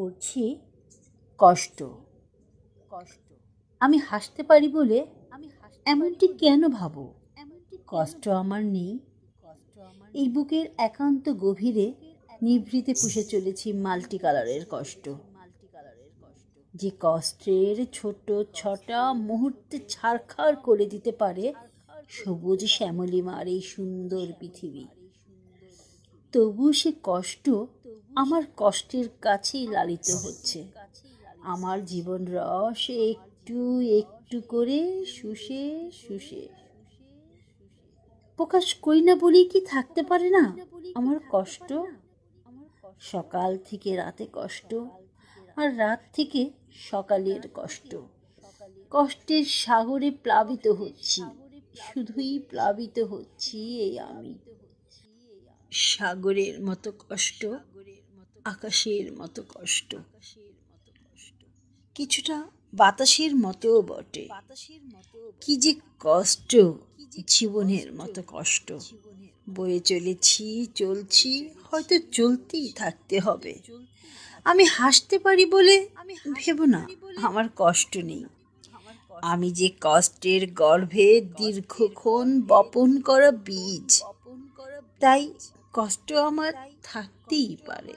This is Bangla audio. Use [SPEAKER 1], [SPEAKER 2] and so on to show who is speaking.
[SPEAKER 1] করছি কষ্ট কষ্ট আমি হাসতে পারি বলে আমি এমনটি কেন ভাবো এমনটি কষ্ট আমার নেই কষ্ট আমার এই বুকের একান্ত গভীরে নিভৃতে পুষে চলেছি মাল্টি কালারের কষ্ট কষ্ট যে কষ্টের ছোট ছটা মুহূর্তে ছাড়খাড় করে দিতে পারে সবুজ শ্যামলিমার এই সুন্দর পৃথিবী তবু সে কষ্ট আমার কষ্টের কাছেই লালিত হচ্ছে আমার জীবন রস একটু একটু করে শুষে শুষে প্রকাশ করি না বলেই কি থাকতে পারে না আমার কষ্ট সকাল থেকে রাতে কষ্ট আর রাত থেকে সকালের কষ্ট কষ্টের সাগরে প্লাবিত হচ্ছি শুধুই প্লাবিত হচ্ছি এই আমি সাগরের মতো কষ্ট আকাশের মতো কষ্ট কিছুটা বাতাসের মতো বটে কি যে কষ্ট জীবনের মতো কষ্ট বয়ে চলেছি চলছি হয়তো চলতেই থাকতে হবে আমি হাসতে পারি বলে আমি ভেব না আমার কষ্ট নেই আমি যে কষ্টের গর্ভে দীর্ঘক্ষণ বপন করা বীজ তাই কষ্ট আমার থাকতেই পারে